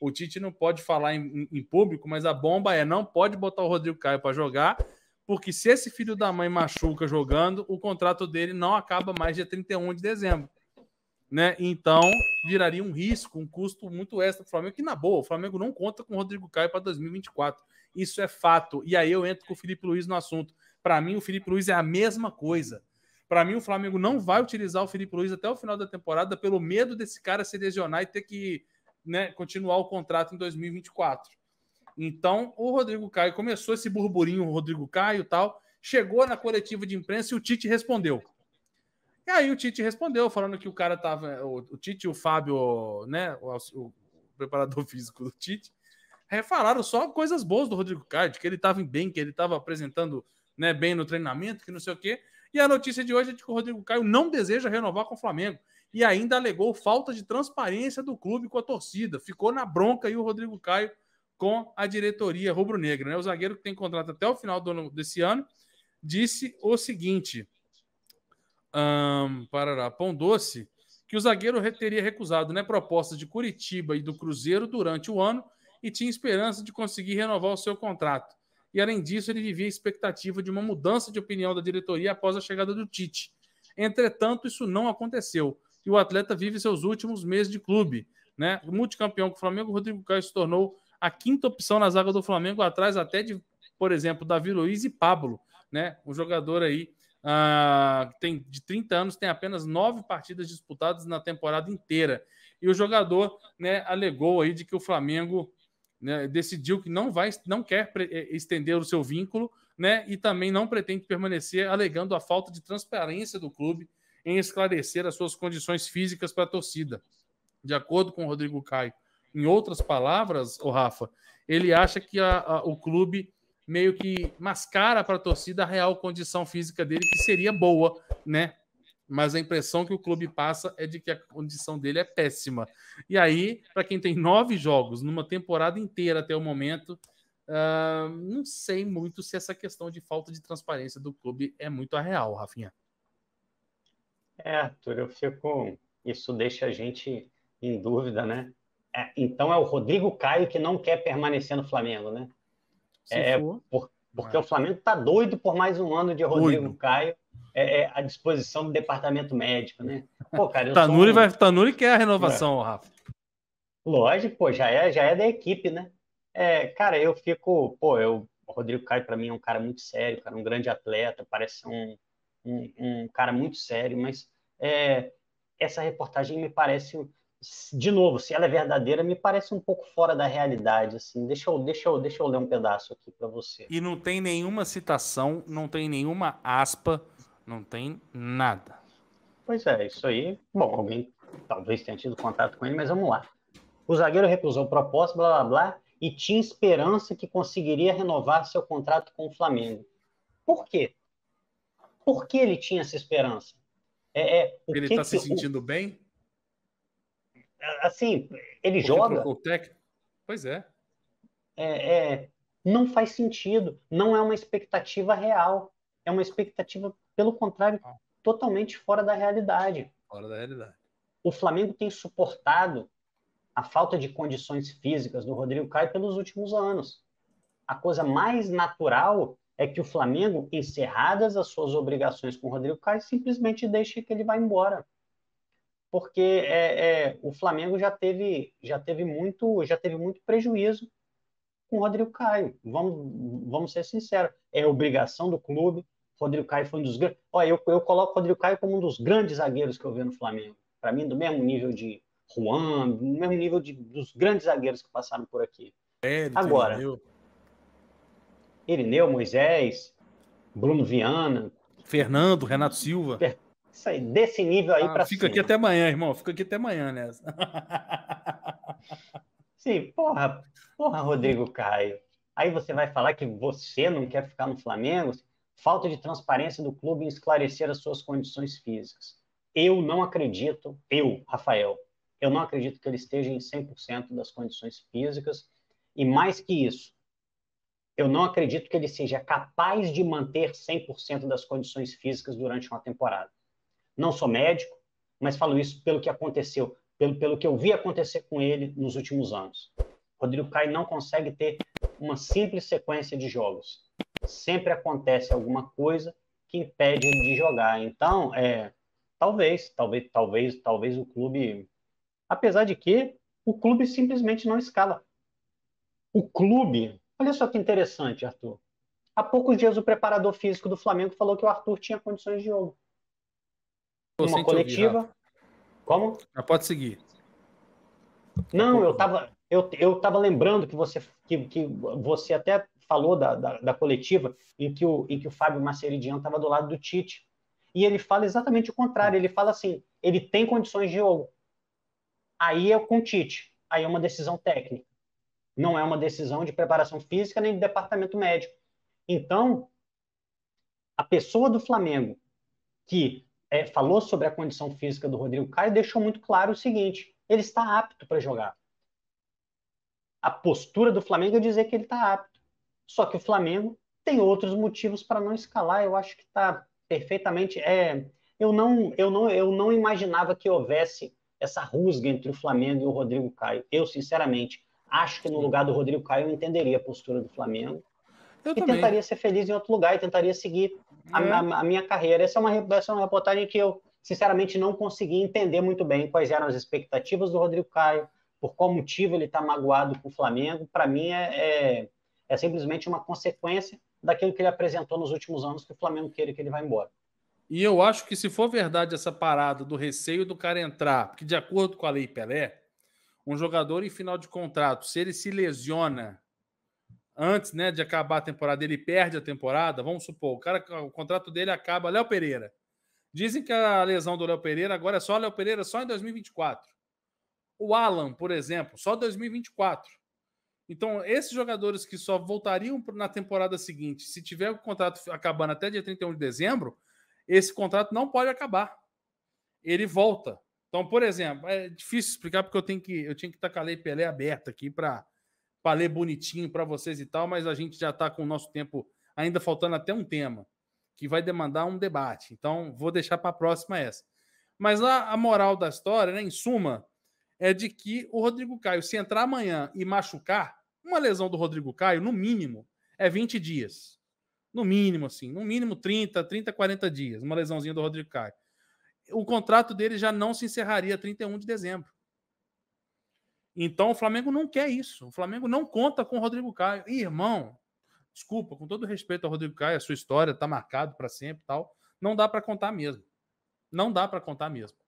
O Tite não pode falar em, em público, mas a bomba é não pode botar o Rodrigo Caio para jogar, porque se esse filho da mãe machuca jogando, o contrato dele não acaba mais dia 31 de dezembro. Né? Então, viraria um risco, um custo muito extra para o Flamengo, que na boa, o Flamengo não conta com o Rodrigo Caio para 2024. Isso é fato. E aí eu entro com o Felipe Luiz no assunto. Para mim, o Felipe Luiz é a mesma coisa. Para mim, o Flamengo não vai utilizar o Felipe Luiz até o final da temporada pelo medo desse cara se lesionar e ter que né, continuar o contrato em 2024. Então, o Rodrigo Caio começou esse burburinho, o Rodrigo Caio tal, chegou na coletiva de imprensa e o Tite respondeu. E aí o Tite respondeu, falando que o cara tava. O, o Tite o Fábio, né? O, o, preparador físico do Tite, é, falaram só coisas boas do Rodrigo Caio, de que ele estava bem, que ele estava apresentando né, bem no treinamento, que não sei o quê. E a notícia de hoje é de que o Rodrigo Caio não deseja renovar com o Flamengo e ainda alegou falta de transparência do clube com a torcida. Ficou na bronca aí o Rodrigo Caio com a diretoria rubro-negra. Né? O zagueiro que tem contrato até o final do ano, desse ano disse o seguinte: um, parará, Pão Doce, que o zagueiro teria recusado né, proposta de Curitiba e do Cruzeiro durante o ano e tinha esperança de conseguir renovar o seu contrato. E além disso, ele vivia a expectativa de uma mudança de opinião da diretoria após a chegada do Tite. Entretanto, isso não aconteceu e o atleta vive seus últimos meses de clube. Né? Multicampeão com o Flamengo, Rodrigo Caio se tornou a quinta opção na zaga do Flamengo, atrás até de, por exemplo, Davi Luiz e Pablo, né? um jogador aí ah, tem de 30 anos, tem apenas nove partidas disputadas na temporada inteira. E o jogador né, alegou aí de que o Flamengo né, decidiu que não vai, não quer eh, estender o seu vínculo, né, e também não pretende permanecer, alegando a falta de transparência do clube em esclarecer as suas condições físicas para a torcida. De acordo com o Rodrigo Caio, em outras palavras, o Rafa, ele acha que a, a, o clube meio que mascara para a torcida a real condição física dele, que seria boa, né? Mas a impressão que o clube passa é de que a condição dele é péssima. E aí, para quem tem nove jogos numa temporada inteira até o momento, uh, não sei muito se essa questão de falta de transparência do clube é muito a real, Rafinha. É, Arthur, eu fico. Isso deixa a gente em dúvida, né? É, então é o Rodrigo Caio que não quer permanecer no Flamengo, né? Se é, por, porque é. o Flamengo está doido por mais um ano de Rodrigo doido. Caio é, é, à disposição do departamento médico, né? Pô, cara, Tanuri, um... vai, Tanuri quer a renovação, é. Rafa. Lógico, pô, já é, já é da equipe, né? É, cara, eu fico, pô, eu, o Rodrigo Caio para mim é um cara muito sério, cara, um grande atleta, parece um, um, um cara muito sério, mas é, essa reportagem me parece, de novo, se ela é verdadeira, me parece um pouco fora da realidade. Assim. Deixa, eu, deixa, eu, deixa eu ler um pedaço aqui para você. E não tem nenhuma citação, não tem nenhuma aspa, não tem nada. Pois é, isso aí. Bom, alguém talvez tenha tido contato com ele, mas vamos lá. O zagueiro recusou proposta, blá blá blá, e tinha esperança que conseguiria renovar seu contrato com o Flamengo. Por quê? Por que ele tinha essa esperança? É, é ele está se sentindo o... bem? Assim, ele Porque joga. Tec... Pois é. é. É, Não faz sentido. Não é uma expectativa real. É uma expectativa, pelo contrário, ah. totalmente fora da realidade. Fora da realidade. O Flamengo tem suportado a falta de condições físicas do Rodrigo Caio pelos últimos anos. A coisa mais natural é que o Flamengo, encerradas as suas obrigações com o Rodrigo Caio, simplesmente deixa que ele vá embora. Porque é, é, o Flamengo já teve, já teve muito, já teve muito prejuízo com o Rodrigo Caio. Vamos, vamos ser sinceros. É obrigação do clube. Rodrigo Caio foi um dos grandes. Olha, eu, eu coloco o Rodrigo Caio como um dos grandes zagueiros que eu vi no Flamengo. Para mim, do mesmo nível de Juan, do mesmo nível de, dos grandes zagueiros que passaram por aqui. É, Agora. Entendeu? Irineu, Moisés, Bruno Viana. Fernando, Renato Silva. Isso aí, desse nível aí ah, para Fica aqui até amanhã, irmão. Fica aqui até amanhã nessa. Sim, porra, porra, Rodrigo Caio. Aí você vai falar que você não quer ficar no Flamengo? Falta de transparência do clube em esclarecer as suas condições físicas. Eu não acredito, eu, Rafael, eu não acredito que ele esteja em 100% das condições físicas. E mais que isso, eu não acredito que ele seja capaz de manter 100% das condições físicas durante uma temporada. Não sou médico, mas falo isso pelo que aconteceu, pelo, pelo que eu vi acontecer com ele nos últimos anos. Rodrigo Caio não consegue ter uma simples sequência de jogos. Sempre acontece alguma coisa que impede ele de jogar. Então, é, talvez, talvez, talvez, talvez o clube, apesar de que o clube simplesmente não escala. O clube Olha só que interessante, Arthur. Há poucos dias o preparador físico do Flamengo falou que o Arthur tinha condições de jogo. Pô, Uma coletiva. Ouvir, Como? Já pode seguir. Não, eu estava eu, eu tava lembrando que você, que, que você até falou da, da, da, coletiva em que o, em que o Fábio Maceridiano estava do lado do Tite. E ele fala exatamente o contrário. Ele fala assim: ele tem condições de jogo. Aí é com o Tite. Aí é uma decisão técnica não é uma decisão de preparação física nem de departamento médico. Então, a pessoa do Flamengo que é, falou sobre a condição física do Rodrigo Caio deixou muito claro o seguinte: ele está apto para jogar. A postura do Flamengo é dizer que ele está apto. Só que o Flamengo tem outros motivos para não escalar. Eu acho que está perfeitamente. É, eu não, eu não, eu não imaginava que houvesse essa rusga entre o Flamengo e o Rodrigo Caio. Eu, sinceramente, Acho que no lugar do Rodrigo Caio eu entenderia a postura do Flamengo. Eu e também. tentaria ser feliz em outro lugar e tentaria seguir é. a, a, a, minha carreira. Essa é, uma, essa é uma reportagem que eu, sinceramente, não consegui entender muito bem quais eram as expectativas do Rodrigo Caio, por qual motivo ele está magoado com o Flamengo. Para mim, é, é, é simplesmente uma consequência daquilo que ele apresentou nos últimos anos que o Flamengo queira que ele vá embora. E eu acho que se for verdade essa parada do receio do cara entrar, porque de acordo com a Lei Pelé, um jogador em final de contrato, se ele se lesiona antes né, de acabar a temporada, ele perde a temporada, vamos supor, o, cara, o contrato dele acaba, Léo Pereira. Dizem que a lesão do Léo Pereira agora é só Léo Pereira só em 2024. O Alan, por exemplo, só 2024. Então, esses jogadores que só voltariam na temporada seguinte, se tiver o contrato acabando até dia 31 de dezembro, esse contrato não pode acabar. Ele volta. Então, por exemplo, é difícil explicar porque eu tenho que eu tinha que estar com a Lei Pelé aberta aqui para ler bonitinho para vocês e tal, mas a gente já está com o nosso tempo ainda faltando até um tema que vai demandar um debate. Então, vou deixar para a próxima essa. Mas lá a moral da história, né, em suma, é de que o Rodrigo Caio, se entrar amanhã e machucar, uma lesão do Rodrigo Caio, no mínimo, é 20 dias. No mínimo, assim, no mínimo 30, 30, 40 dias, uma lesãozinha do Rodrigo Caio o contrato dele já não se encerraria 31 de dezembro. Então o Flamengo não quer isso. O Flamengo não conta com o Rodrigo Caio. E, irmão, desculpa, com todo respeito ao Rodrigo Caio, a sua história está marcado para sempre, tal. Não dá para contar mesmo. Não dá para contar mesmo.